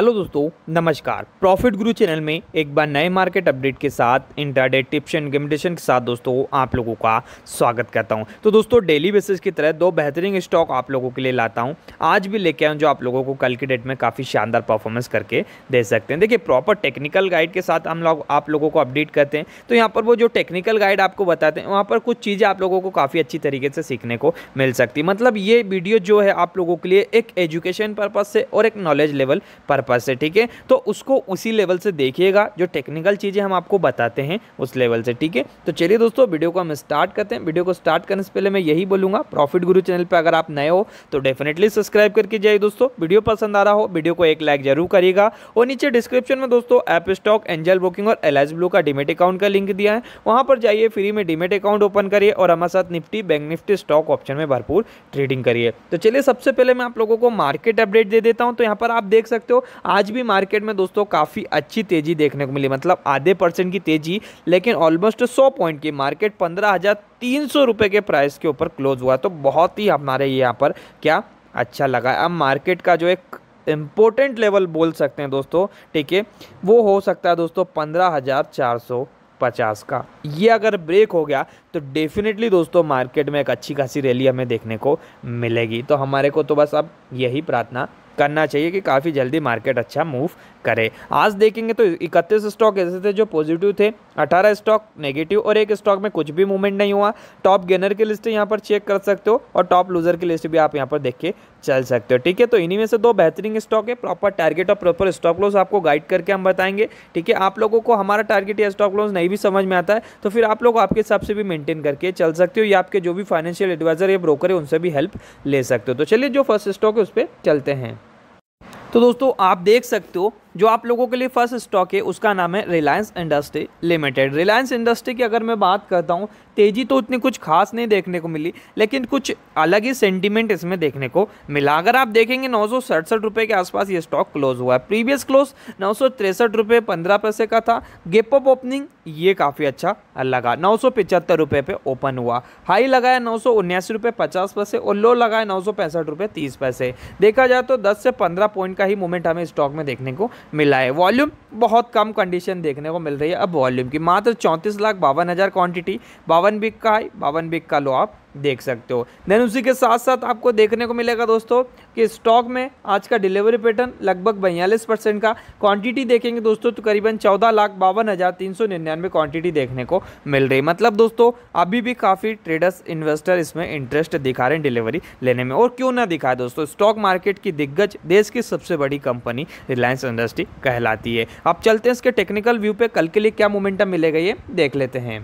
hello दोस्तों नमस्कार profit गुरु चैनल में एक बार नए मार्केट अपडेट के साथ इंटरडे टिप्स एंड रिकमेंडेशन के साथ दोस्तों आप लोगों का स्वागत करता हूं तो दोस्तों डेली बेसिस की तरह दो बेहतरीन स्टॉक आप लोगों के लिए लाता हूं आज भी लेके आऊँ जो आप लोगों को कल की डेट में काफ़ी शानदार परफॉर्मेंस करके दे सकते हैं देखिए प्रॉपर टेक्निकल गाइड के साथ हम लोग आप लोगों को अपडेट करते हैं तो यहाँ पर वो जो टेक्निकल गाइड आपको बताते हैं वहाँ पर कुछ चीज़ें आप लोगों को काफ़ी अच्छी तरीके से सीखने को मिल सकती है मतलब ये वीडियो जो है आप लोगों के लिए एक एजुकेशन पर्पज़ से और एक नॉलेज लेवल पर्पज पर्पज़ से ठीक है तो उसको उसी लेवल से देखिएगा जो टेक्निकल चीज़ें हम आपको बताते हैं उस लेवल से ठीक है तो चलिए दोस्तों वीडियो को हम स्टार्ट करते हैं वीडियो को स्टार्ट करने से पहले मैं यही बोलूँगा प्रॉफिट गुरु चैनल पर अगर आप नए हो तो डेफिनेटली सब्सक्राइब करके जाइए दोस्तों वीडियो पसंद आ रहा हो वीडियो को एक लाइक जरूर करिएगा और नीचे डिस्क्रिप्शन में दोस्तों ऐप स्टॉक एंजल बुकिंग और एल ब्लू का डिमेट अकाउंट का लिंक दिया है वहाँ पर जाइए फ्री में डिमेट अकाउंट ओपन करिए और हमारे साथ Nifty bank Nifty stock option में भरपूर ट्रेडिंग करिए तो चलिए सबसे पहले मैं आप लोगों को मार्केट अपडेट दे देता हूँ तो यहाँ पर आप देख सकते हो आज भी मार्केट में दोस्तों काफ़ी अच्छी तेज़ी देखने को मिली मतलब आधे परसेंट की तेज़ी लेकिन ऑलमोस्ट सौ पॉइंट की मार्केट पंद्रह हज़ार तीन सौ रुपये के प्राइस के ऊपर क्लोज हुआ तो बहुत ही हमारे यहाँ पर क्या अच्छा लगा अब मार्केट का जो एक इम्पोर्टेंट लेवल बोल सकते हैं दोस्तों ठीक है वो हो सकता है दोस्तों पंद्रह हज़ार चार सौ पचास का ये अगर ब्रेक हो गया तो डेफिनेटली दोस्तों मार्केट में एक अच्छी खासी रैली हमें देखने को मिलेगी तो हमारे को तो बस अब यही प्रार्थना करना चाहिए कि काफ़ी जल्दी मार्केट अच्छा मूव करें आज देखेंगे तो इकतीस स्टॉक ऐसे थे जो पॉजिटिव थे अठारह स्टॉक नेगेटिव और एक स्टॉक में कुछ भी मूवमेंट नहीं हुआ टॉप गेनर की लिस्ट यहाँ पर चेक कर सकते हो और टॉप लूजर की लिस्ट भी आप यहाँ पर देख के चल सकते हो ठीक है तो इन्हीं में से दो बेहतरीन स्टॉक है प्रॉपर टारगेट और प्रॉपर स्टॉक लॉस आपको गाइड करके हम बताएंगे ठीक है आप लोगों को हमारा टारगेट या स्टॉक लॉस नहीं भी समझ में आता है तो फिर आप लोग आपके हिसाब से भी मेंटेन करके चल सकते हो या आपके जो भी फाइनेंशियल एडवाइजर या ब्रोकर है उनसे भी हेल्प ले सकते हो तो चलिए जो फर्स्ट स्टॉक है उस पर चलते हैं तो दोस्तों आप देख सकते हो जो आप लोगों के लिए फर्स्ट स्टॉक है उसका नाम है Reliance Industry Limited Reliance Industry की अगर मैं बात करता हूँ तेज़ी तो उतनी कुछ खास नहीं देखने को मिली लेकिन कुछ अलग ही सेंटिमेंट इसमें देखने को मिला अगर आप देखेंगे नौ सौ के आसपास ये स्टॉक क्लोज हुआ है प्रीवियस क्लोज नौ सौ पंद्रह पैसे का था गेप ऑफ ओपनिंग ये काफ़ी अच्छा लगा नौ सौ पे ओपन हुआ हाई लगाया नौ सौ पचास पैसे और लो लगाया नौ सौ तीस पैसे देखा जाए तो दस से पंद्रह पॉइंट का ही मूवमेंट हमें स्टॉक में देखने को मिला है वॉल्यूम बहुत कम कंडीशन देखने को मिल रही है अब वॉल्यूम की मात्र चौंतीस लाख बावन हज़ार क्वान्टिटी बावन बिग का हाई बावन बिग का लो आप देख सकते हो देन उसी के साथ साथ आपको देखने को मिलेगा दोस्तों कि स्टॉक में आज का डिलीवरी पैटर्न लगभग बयालीस परसेंट का क्वांटिटी देखेंगे दोस्तों तो करीबन चौदह लाख बावन हज़ार तीन सौ निन्यानवे क्वांटिटी देखने को मिल रही मतलब दोस्तों अभी भी काफ़ी ट्रेडर्स इन्वेस्टर इसमें इंटरेस्ट दिखा रहे हैं डिलीवरी लेने में और क्यों ना दिखाए दोस्तों स्टॉक मार्केट की दिग्गज देश की सबसे बड़ी कंपनी रिलायंस इंडस्ट्री कहलाती है अब चलते हैं इसके टेक्निकल व्यू पर कल के लिए क्या मोमेंटम मिलेगा ये देख लेते हैं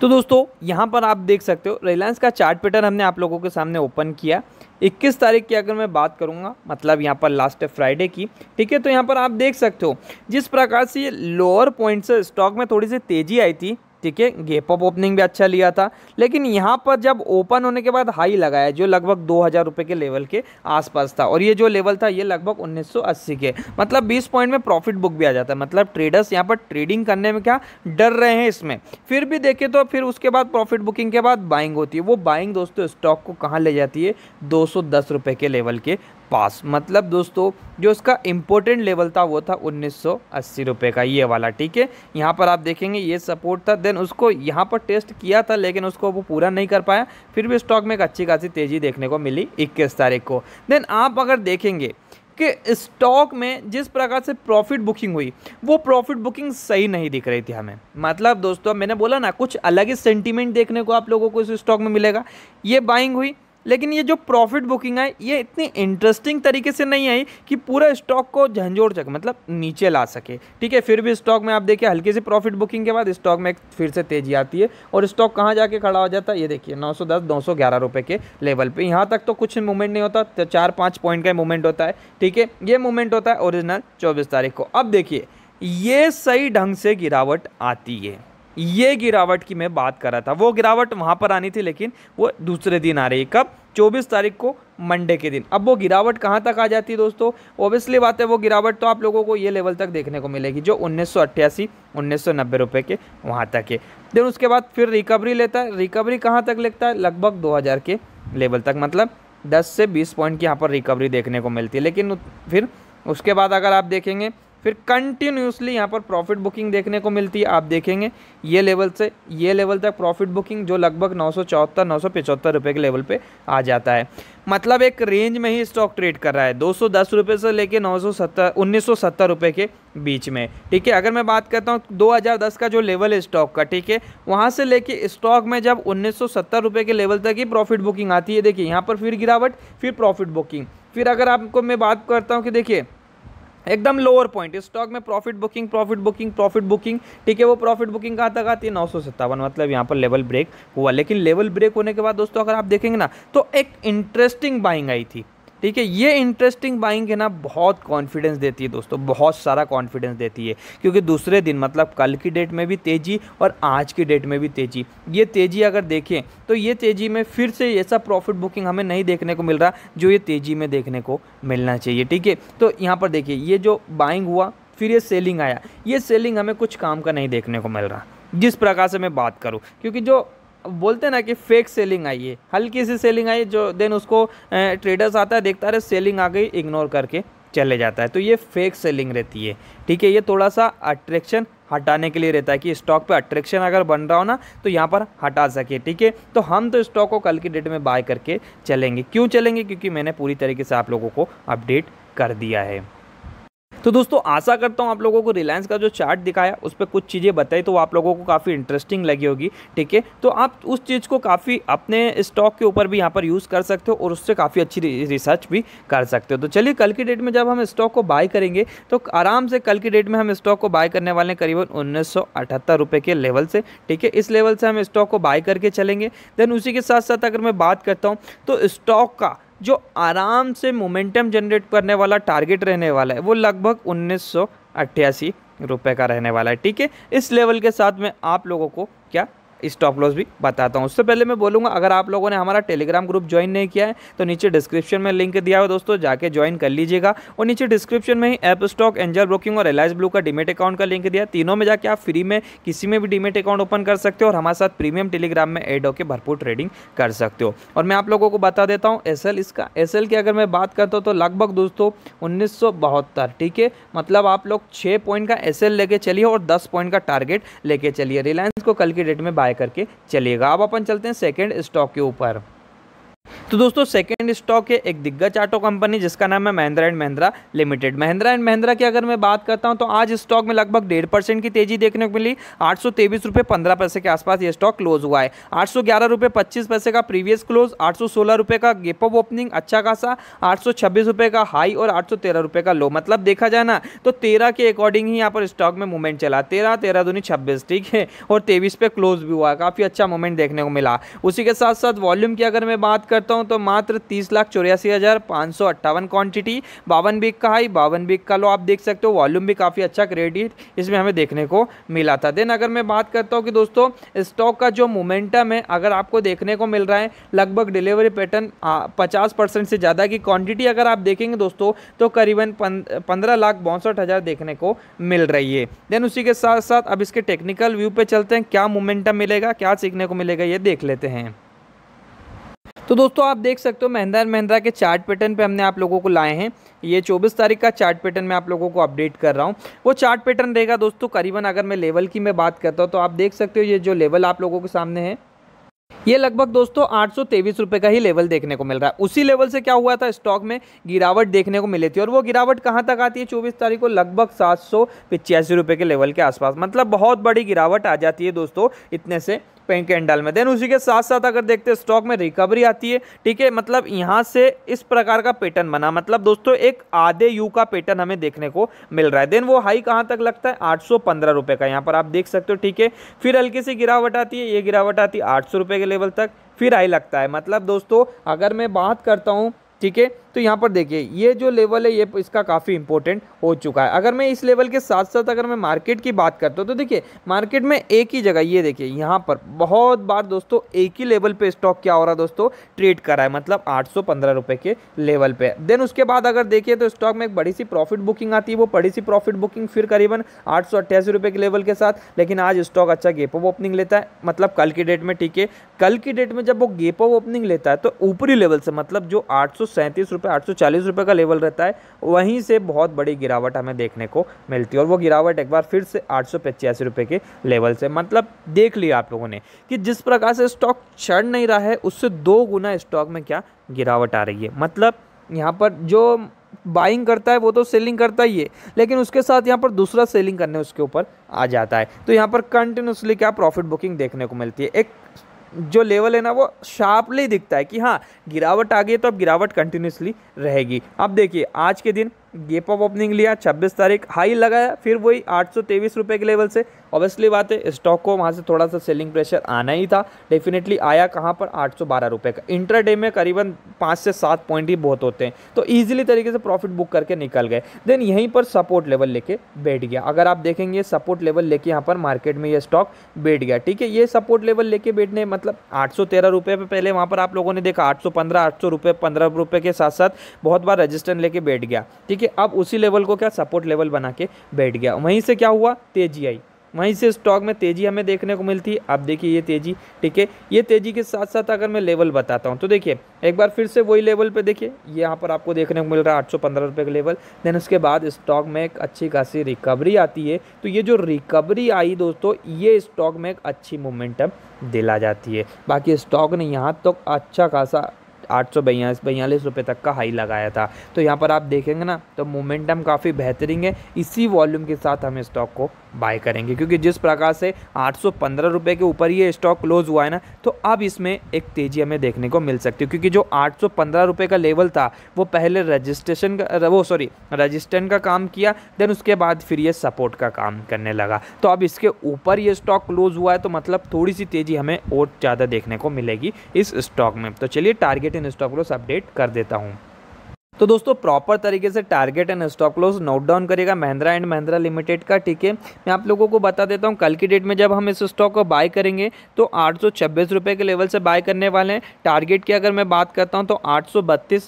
तो दोस्तों यहाँ पर आप देख सकते हो रिलायंस का चार्ट पैटर्न हमने आप लोगों के सामने ओपन किया 21 तारीख की अगर मैं बात करूँगा मतलब यहाँ पर लास्ट फ्राइडे की ठीक है तो यहाँ पर आप देख सकते हो जिस प्रकार से ये लोअर पॉइंट से स्टॉक में थोड़ी सी तेज़ी आई थी ठीक है गेप ऑफ ओपनिंग भी अच्छा लिया था लेकिन यहाँ पर जब ओपन होने के बाद हाई लगाया जो लगभग दो हज़ार रुपये के लेवल के आसपास था और ये जो लेवल था ये लगभग 1980 के मतलब 20 पॉइंट में प्रॉफिट बुक भी आ जाता है मतलब ट्रेडर्स यहाँ पर ट्रेडिंग करने में क्या डर रहे हैं इसमें फिर भी देखें तो फिर उसके बाद प्रॉफिट बुकिंग के बाद बाइंग होती है वो बाइंग दोस्तों स्टॉक को कहाँ ले जाती है दो के लेवल के पास मतलब दोस्तों जो उसका इम्पोर्टेंट लेवल था वो था उन्नीस रुपए का ये वाला ठीक है यहाँ पर आप देखेंगे ये सपोर्ट था देन उसको यहाँ पर टेस्ट किया था लेकिन उसको वो पूरा नहीं कर पाया फिर भी स्टॉक में एक अच्छी खासी तेज़ी देखने को मिली इक्कीस तारीख को देन आप अगर देखेंगे कि स्टॉक में जिस प्रकार से प्रॉफिट बुकिंग हुई वो प्रॉफिट बुकिंग सही नहीं दिख रही थी हमें मतलब दोस्तों मैंने बोला ना कुछ अलग ही सेंटीमेंट देखने को आप लोगों को इस स्टॉक में मिलेगा ये बाइंग हुई लेकिन ये जो प्रॉफिट बुकिंग है ये इतनी इंटरेस्टिंग तरीके से नहीं आई कि पूरा स्टॉक को झंझोड़ सके मतलब नीचे ला सके ठीक है फिर भी स्टॉक में आप देखिए हल्की सी प्रॉफिट बुकिंग के बाद स्टॉक में फिर से तेजी आती है और स्टॉक कहाँ जाके खड़ा हो जाता है ये देखिए सौ ग्यारह रुपये के लेवल पर यहाँ तक तो कुछ मूवमेंट नहीं होता तो चार पाँच पॉइंट का मूवमेंट होता है ठीक है ये मूवमेंट होता है ओरिजिनल चौबीस तारीख को अब देखिए ये सही ढंग से गिरावट आती है ये गिरावट की मैं बात कर रहा था वो गिरावट वहाँ पर आनी थी लेकिन वो दूसरे दिन आ रही है कब 24 तारीख को मंडे के दिन अब वो गिरावट कहाँ तक आ जाती है दोस्तों ओबियसली बात है वो गिरावट तो आप लोगों को ये लेवल तक देखने को मिलेगी जो उन्नीस सौ अट्ठासी उन्नीस सौ नब्बे रुपये के वहाँ तक है देन उसके बाद फिर रिकवरी लेता है रिकवरी कहाँ तक लेता है लगभग दो हज़ार के लेवल तक मतलब दस से बीस पॉइंट की यहाँ पर रिकवरी देखने को मिलती है लेकिन फिर उसके बाद अगर आप देखेंगे फिर कंटिन्यूसली यहाँ पर प्रॉफिट बुकिंग देखने को मिलती है आप देखेंगे ये लेवल से ये लेवल तक प्रॉफिट बुकिंग जो लगभग नौ सौ चौहत्तर नौ सौ पिचहत्तर रुपये के लेवल पे आ जाता है मतलब एक रेंज में ही स्टॉक ट्रेड कर रहा है दो सौ दस रुपये से लेके नौ सौ सत्तर उन्नीस सौ सत्तर रुपये के बीच में ठीक है अगर मैं बात करता हूँ दो हज़ार दस का जो लेवल है स्टॉक का ठीक है वहाँ से लेके स्टॉक में जब उन्नीस सौ सत्तर रुपये के लेवल तक ही प्रॉफिट बुकिंग आती है देखिए यहाँ पर फिर गिरावट फिर प्रॉफिट बुकिंग फिर अगर आपको मैं बात करता हूँ कि देखिए एकदम लोअर पॉइंट स्टॉक में profit booking profit booking profit booking ठीक है वो प्रॉफिट बुकिंग कहाँ तक आती है नौ सौ सत्तावन मतलब यहाँ पर लेवल ब्रेक हुआ लेकिन लेवल ब्रेक होने के बाद दोस्तों अगर आप देखेंगे ना तो एक इंटरेस्टिंग बाइंग आई थी ठीक है ये इंटरेस्टिंग बाइंग है ना बहुत कॉन्फिडेंस देती है दोस्तों बहुत सारा कॉन्फिडेंस देती है क्योंकि दूसरे दिन मतलब कल की डेट में भी तेज़ी और आज की डेट में भी तेज़ी ये तेज़ी अगर देखें तो ये तेज़ी में फिर से ऐसा प्रॉफिट बुकिंग हमें नहीं देखने को मिल रहा जो ये तेज़ी में देखने को मिलना चाहिए ठीक है तो यहाँ पर देखिए ये जो बाइंग हुआ फिर ये सेलिंग आया ये सेलिंग हमें कुछ काम का नहीं देखने को मिल रहा जिस प्रकार से मैं बात करूँ क्योंकि जो बोलते हैं ना कि फेक सेलिंग आई है हल्की सी सेलिंग आई जो देन उसको ट्रेडर्स आता है देखता रहे सेलिंग आ गई इग्नोर करके चले जाता है तो ये फेक सेलिंग रहती है ठीक है ये थोड़ा सा अट्रैक्शन हटाने के लिए रहता है कि स्टॉक पे अट्रैक्शन अगर बन रहा हो ना तो यहाँ पर हटा सके ठीक है तो हम तो स्टॉक को कल की डेट में बाय करके चलेंगे क्यों चलेंगे क्योंकि मैंने पूरी तरीके से आप लोगों को अपडेट कर दिया है तो दोस्तों आशा करता हूँ आप लोगों को रिलायंस का जो चार्ट दिखाया उस पर कुछ चीज़ें बताई तो आप लोगों को काफ़ी इंटरेस्टिंग लगी होगी ठीक है तो आप उस चीज़ को काफ़ी अपने स्टॉक के ऊपर भी यहाँ पर यूज़ कर सकते हो और उससे काफ़ी अच्छी रिसर्च भी कर सकते हो तो चलिए कल की डेट में जब हम स्टॉक को बाय करेंगे तो आराम से कल की डेट में हम स्टॉक को बाय करने वाले करीबन उन्नीस सौ के लेवल से ठीक है इस लेवल से हम स्टॉक को बाय करके चलेंगे देन उसी के साथ साथ अगर मैं बात करता हूँ तो स्टॉक का जो आराम से मोमेंटम जनरेट करने वाला टारगेट रहने वाला है वो लगभग उन्नीस रुपए का रहने वाला है ठीक है इस लेवल के साथ में आप लोगों को क्या स्टॉप लॉस भी बताता हूँ उससे पहले मैं बोलूँगा अगर आप लोगों ने हमारा टेलीग्राम ग्रुप ज्वाइन नहीं किया है तो नीचे डिस्क्रिप्शन में लिंक दिया हुआ दोस्तों जाके ज्वाइन कर लीजिएगा और नीचे डिस्क्रिप्शन में ही ऐप स्टॉक एंजल ब्रोकिंग और एलाइज ब्लू का डिमेट अकाउंट का लिंक दिया तीनों में जाके आप फ्री में किसी में भी डिमेट अकाउंट ओपन कर सकते हो और हमारे साथ प्रीमियम टेलीग्राम में एड होकर भरपूर ट्रेडिंग कर सकते हो और मैं आप लोगों को बता देता हूँ एस इसका एस की अगर मैं बात करता हूँ तो लगभग दोस्तों उन्नीस ठीक है मतलब आप लोग छः पॉइंट का एस लेके चलिए और दस पॉइंट का टारगेट लेके चलिए रिलायंस को कल की डेट में बाय बाय करके चलेगा अब अपन चलते हैं सेकेंड स्टॉक के ऊपर तो दोस्तों सेकंड स्टॉक है एक दिग्गज ऑटो कंपनी जिसका नाम है Mahindra and Mahindra Limited Mahindra and Mahindra की अगर मैं बात करता हूं तो आज स्टॉक में लगभग डेढ़ परसेंट की तेजी देखने को मिली आठ सौ तेईस रुपये पंद्रह पैसे के आसपास ये स्टॉक क्लोज हुआ है आठ सौ ग्यारह रुपये पच्चीस पैसे का प्रीवियस क्लोज आठ सौ सोलह का गेप ऑफ ओपनिंग अच्छा खासा आठ सौ छब्बीस का हाई और आठ सौ तेरह का लो मतलब देखा जाए ना तो तेरह के अकॉर्डिंग ही यहाँ पर स्टॉक में मूवमेंट चला तेरह तेरह दूनी छब्बीस ठीक है और तेईस पे क्लोज भी हुआ काफ़ी अच्छा मूवमेंट देखने को मिला उसी के साथ साथ वॉल्यूम की अगर मैं बात कर करता हूँ तो मात्र तीस लाख चौरासी हज़ार पाँच सौ अट्ठावन क्वान्टिटी बावन बीक का हाई बावन बिक का लो आप देख सकते हो वॉल्यूम भी काफ़ी अच्छा क्रेडिट इसमें हमें देखने को मिला था देन अगर मैं बात करता हूँ कि दोस्तों स्टॉक का जो मोमेंटम है अगर आपको देखने को मिल रहा है लगभग डिलीवरी पैटर्न पचास परसेंट से ज़्यादा की क्वांटिटी अगर आप देखेंगे दोस्तों तो करीबन पंद्रह लाख बौसठ हज़ार देखने को मिल रही है देन उसी के साथ साथ अब इसके टेक्निकल व्यू पे चलते हैं क्या मोमेंटम मिलेगा क्या सीखने को मिलेगा ये देख लेते हैं तो दोस्तों आप देख सकते हो महिंद्रा एंड महिंद्रा के चार्ट पैटर्न पे हमने आप लोगों को लाए हैं ये 24 तारीख का चार्ट पैटर्न मैं आप लोगों को अपडेट कर रहा हूँ वो चार्ट पैटर्न रहेगा दोस्तों करीबन अगर मैं लेवल की मैं बात करता हूँ तो आप देख सकते हो ये जो लेवल आप लोगों के सामने है ये लगभग दोस्तों आठ सौ रुपए का ही लेवल देखने को मिल रहा है उसी लेवल से क्या हुआ था स्टॉक में गिरावट देखने को मिली थी और वो गिरावट कहाँ तक आती है चौबीस तारीख को लगभग सात सौ रुपए के लेवल के आसपास मतलब बहुत बड़ी गिरावट आ जाती है दोस्तों इतने से कैंडल में देन उसी के साथ साथ अगर देखते हैं स्टॉक में रिकवरी आती है ठीक है मतलब यहाँ से इस प्रकार का पैटर्न बना मतलब दोस्तों एक आधे यू का पैटर्न हमें देखने को मिल रहा है देन वो हाई कहाँ तक लगता है आठ रुपए का यहाँ पर आप देख सकते हो ठीक है फिर हल्की सी गिरावट आती है ये गिरावट आती है आठ रुपए के लेवल तक फिर हाई लगता है मतलब दोस्तों अगर मैं बात करता हूँ ठीक है तो यहाँ पर देखिए ये जो लेवल है ये इसका काफ़ी इंपॉर्टेंट हो चुका है अगर मैं इस लेवल के साथ साथ अगर मैं मार्केट की बात करता हूँ तो देखिए मार्केट में एक ही जगह ये देखिए यहाँ पर बहुत बार दोस्तों एक ही लेवल पे स्टॉक क्या हो रहा है दोस्तों ट्रेड करा है मतलब आठ सौ के लेवल पर देन उसके बाद अगर देखिए तो स्टॉक में एक बड़ी सी प्रॉफिट बुकिंग आती है वो बड़ी सी प्रॉफिट बुकिंग फिर करीबन आठ रुपए के लेवल के साथ लेकिन आज स्टॉक अच्छा गेप ऑफ ओपनिंग लेता है मतलब कल की डेट में ठीक है कल की डेट में जब वो गेप ऑफ ओपनिंग लेता है तो ऊपरी लेवल से मतलब जो आठ सौ पे आठ सौ का लेवल रहता है वहीं से बहुत बड़ी गिरावट हमें देखने को मिलती है और वो गिरावट एक बार फिर से आठ रुपए के लेवल से मतलब देख लिया आप लोगों ने कि जिस प्रकार से स्टॉक चढ़ नहीं रहा है उससे दो गुना स्टॉक में क्या गिरावट आ रही है मतलब यहाँ पर जो बाइंग करता है वो तो सेलिंग करता ही है लेकिन उसके साथ यहाँ पर दूसरा सेलिंग करने उसके ऊपर आ जाता है तो यहाँ पर कंटिन्यूसली क्या प्रॉफिट बुकिंग देखने को मिलती है एक जो लेवल है ना वो शार्पली दिखता है कि हाँ गिरावट आ गई तो अब गिरावट कंटिन्यूसली रहेगी अब देखिए आज के दिन गेप ऑफ ओपनिंग लिया 26 तारीख हाई लगाया फिर वही आठ सौ रुपये के लेवल से ऑब्वियसली बात है स्टॉक को वहाँ से थोड़ा सा सेलिंग प्रेशर आना ही था डेफिनेटली आया कहाँ पर आठ रुपए का इंटर डे में करीबन पाँच से सात पॉइंट ही बहुत होते हैं तो ईजिली तरीके से प्रॉफिट बुक करके निकल गए देन यहीं पर सपोर्ट लेवल लेके बैठ गया अगर आप देखेंगे सपोर्ट लेवल लेके यहाँ पर मार्केट में ये स्टॉक बैठ गया ठीक है ये सपोर्ट लेवल लेके बैठने मतलब आठ सौ पे पहले वहाँ पर आप लोगों ने देखा आठ सौ पंद्रह के साथ साथ बहुत बार रजिस्टर लेके बैठ गया ठीक ठीक है अब उसी लेवल को क्या सपोर्ट लेवल बना के बैठ गया वहीं से क्या हुआ तेजी आई वहीं से स्टॉक में तेज़ी हमें देखने को मिलती है आप देखिए ये तेज़ी ठीक है ये तेज़ी के साथ साथ अगर मैं लेवल बताता हूँ तो देखिए एक बार फिर से वही लेवल पे देखिए यहाँ पर आपको देखने को मिल रहा है आठ सौ रुपये का लेवल देन उसके बाद स्टॉक में एक अच्छी खासी रिकवरी आती है तो ये जो रिकवरी आई दोस्तों ये स्टॉक में एक अच्छी मोमेंटम दिला जाती है बाकी स्टॉक ने यहाँ तक तो अच्छा खासा आठ सौ बयालीस रुपये तक का हाई लगाया था तो यहाँ पर आप देखेंगे ना तो मोमेंटम काफ़ी बेहतरीन है इसी वॉल्यूम के साथ हम स्टॉक को बाय करेंगे क्योंकि जिस प्रकार से आठ सौ के ऊपर ये स्टॉक क्लोज हुआ है ना तो अब इसमें एक तेज़ी हमें देखने को मिल सकती है क्योंकि जो आठ सौ का लेवल था वो पहले रजिस्ट्रेशन का वो सॉरी रजिस्टेंट का काम किया देन उसके बाद फिर ये सपोर्ट का काम करने लगा तो अब इसके ऊपर ये स्टॉक क्लोज हुआ है तो मतलब थोड़ी सी तेज़ी हमें और ज़्यादा देखने को मिलेगी इस स्टॉक में तो चलिए टारगेट दिन स्टॉप लॉस अपडेट कर देता हूँ तो दोस्तों प्रॉपर तरीके से target and stop loss note down करेगा महिंद्रा एंड महिंद्रा लिमिटेड का ठीक है मैं आप लोगों को बता देता हूँ कल की डेट में जब हम इस स्टॉक को बाय करेंगे तो आठ रुपए के लेवल से बाय करने वाले हैं टारगेट की अगर मैं बात करता हूँ तो आठ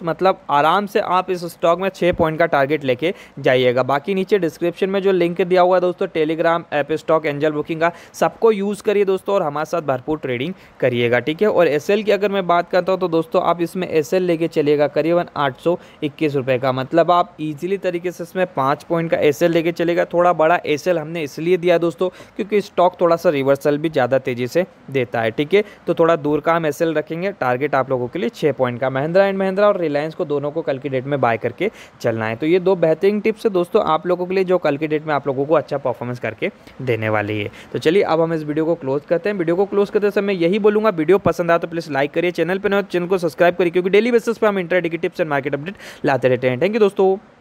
मतलब आराम से आप इस स्टॉक में छः पॉइंट का टारगेट लेके जाइएगा बाकी नीचे डिस्क्रिप्शन में जो लिंक दिया हुआ है दोस्तों Telegram app stock angel booking का सबको यूज़ करिए दोस्तों और हमारे साथ भरपूर ट्रेडिंग करिएगा ठीक है और एस की अगर मैं बात करता हूँ तो दोस्तों आप इसमें एस लेके चलिएगा करीबन आठ इक्कीस रुपये का मतलब आप इजीली तरीके से इसमें पाँच पॉइंट का एसएल लेके चलेगा थोड़ा बड़ा एस हमने इसलिए दिया दोस्तों क्योंकि स्टॉक थोड़ा सा रिवर्सल भी ज़्यादा तेज़ी से देता है ठीक है तो थोड़ा दूर का हम एस रखेंगे टारगेट आप लोगों के लिए छः पॉइंट का महिंद्रा एंड महिंद्रा और रिलायंस को दोनों को कल की डेट में बाय करके चलना है तो ये दो बेहतरीन टिप्स है दोस्तों आप लोगों के लिए जो कल की डेट में आप लोगों को अच्छा परफॉर्मेंस करके देने वाली है तो चलिए अब हम इस वीडियो को क्लोज करते हैं वीडियो को क्लोज करते समय यही बोलूँगा वीडियो पसंद आया तो प्लीज़ लाइक करिए चैनल पर ना चैनल को सब्सक्राइब करिए क्योंकि डेली बेसिस पर हम इंटरडिकेटिव्स एंड मार्केट अपडेट लाते रहते हैं थैंक यू दोस्तों